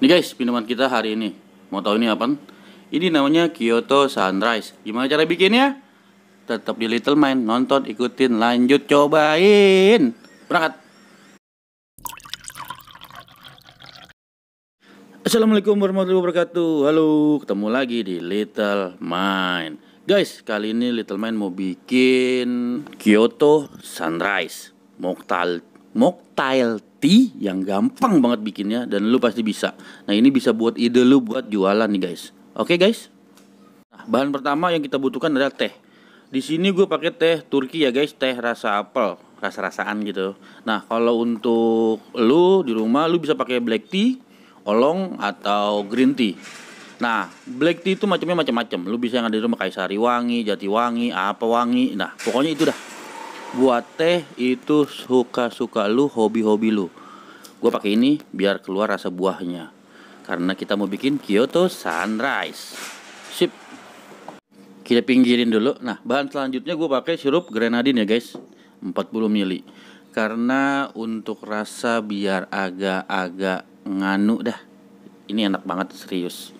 Nih guys, minuman kita hari ini. Mau tahu ini apa? Ini namanya Kyoto Sunrise. Gimana cara bikinnya? Tetap di Little Mind, nonton, ikutin, lanjut, cobain. Berangkat. Assalamualaikum warahmatullahi wabarakatuh. Halo, ketemu lagi di Little Mind. Guys, kali ini Little Man mau bikin Kyoto Sunrise Moktal mocktail tea yang gampang banget bikinnya dan lu pasti bisa. Nah, ini bisa buat ide lu buat jualan nih, guys. Oke, okay, guys? Nah, bahan pertama yang kita butuhkan adalah teh. Di sini gue pakai teh Turki ya, guys, teh rasa apel, rasa-rasaan gitu. Nah, kalau untuk lu di rumah lu bisa pakai black tea, olong atau green tea. Nah, black tea itu macamnya macam-macam. Lu bisa yang ada di rumah kaisari wangi, jati wangi, apa wangi. Nah, pokoknya itu dah buat teh itu suka-suka lu hobi-hobi lu Gua pakai ini biar keluar rasa buahnya karena kita mau bikin Kyoto Sunrise sip kita pinggirin dulu nah bahan selanjutnya gue pakai sirup grenadin ya guys 40 mili. karena untuk rasa biar agak-agak nganu dah ini enak banget serius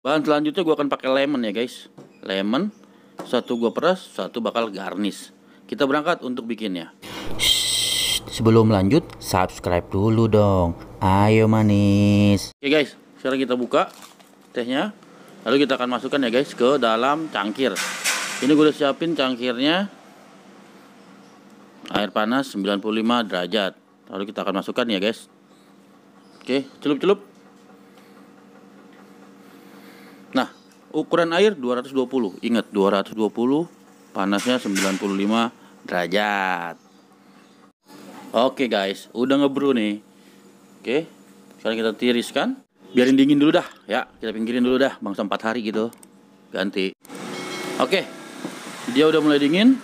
bahan selanjutnya gue akan pakai lemon ya guys lemon satu gue peras satu bakal garnish kita berangkat untuk bikinnya. Shh, sebelum lanjut, subscribe dulu dong. Ayo manis. Oke guys, sekarang kita buka tehnya. Lalu kita akan masukkan ya guys ke dalam cangkir. Ini gue udah siapin cangkirnya. Air panas 95 derajat. Lalu kita akan masukkan ya guys. Oke, celup-celup. Nah, ukuran air 220. Ingat 220 panasnya 95 derajat oke guys udah ngebru nih oke sekarang kita tiriskan biarin dingin dulu dah ya kita pinggirin dulu dah bangsa 4 hari gitu ganti oke dia udah mulai dingin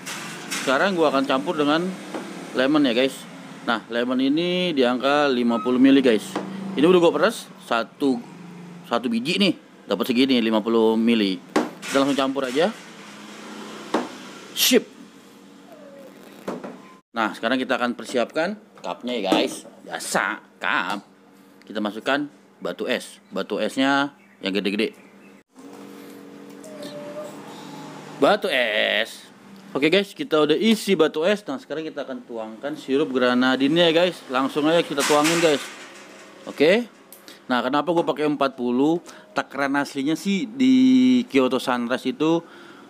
sekarang gua akan campur dengan lemon ya guys nah lemon ini di angka 50 mili guys ini udah gua peras satu satu biji nih dapat segini 50 mili. kita langsung campur aja Sip. Nah, sekarang kita akan persiapkan cupnya ya guys. Biasa, cup. Kita masukkan batu es. Batu esnya yang gede-gede. Batu es. Oke guys, kita udah isi batu es. Nah, sekarang kita akan tuangkan sirup granadinnya ya guys. Langsung aja kita tuangin guys. Oke. Nah, kenapa gue pakai 40? Takaran aslinya sih di Kyoto Sunrise itu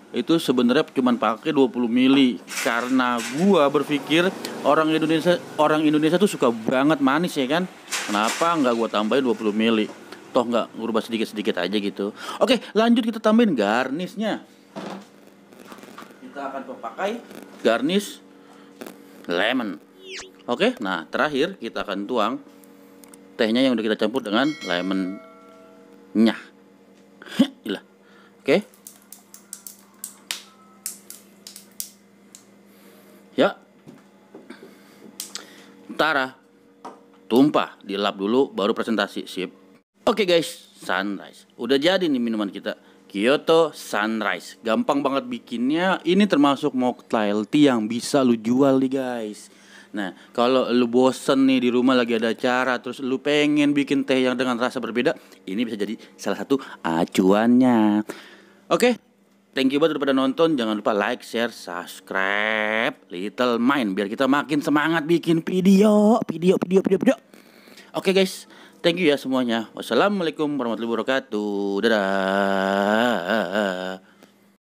itu sebenarnya cuma pakai 20 mili karena gua berpikir orang Indonesia orang Indonesia tuh suka banget manis ya kan kenapa nggak gua tambahin 20 mili toh nggak ngubah sedikit sedikit aja gitu oke lanjut kita tambahin garnisnya kita akan pakai garnis lemon oke nah terakhir kita akan tuang tehnya yang udah kita campur dengan lemonnya ilah oke Ya. Tara. Tumpah, dilap dulu baru presentasi. Sip. Oke okay guys, sunrise. Udah jadi nih minuman kita. Kyoto Sunrise. Gampang banget bikinnya. Ini termasuk mocktail tea yang bisa lu jual nih guys. Nah, kalau lu bosen nih di rumah lagi ada acara terus lu pengen bikin teh yang dengan rasa berbeda, ini bisa jadi salah satu acuannya. Oke, okay, Thank you banget udah pada nonton. Jangan lupa like, share, subscribe Little Mind biar kita makin semangat bikin video, video, video, video, video. Oke okay, guys, thank you ya semuanya. Wassalamualaikum warahmatullahi wabarakatuh. Dadah.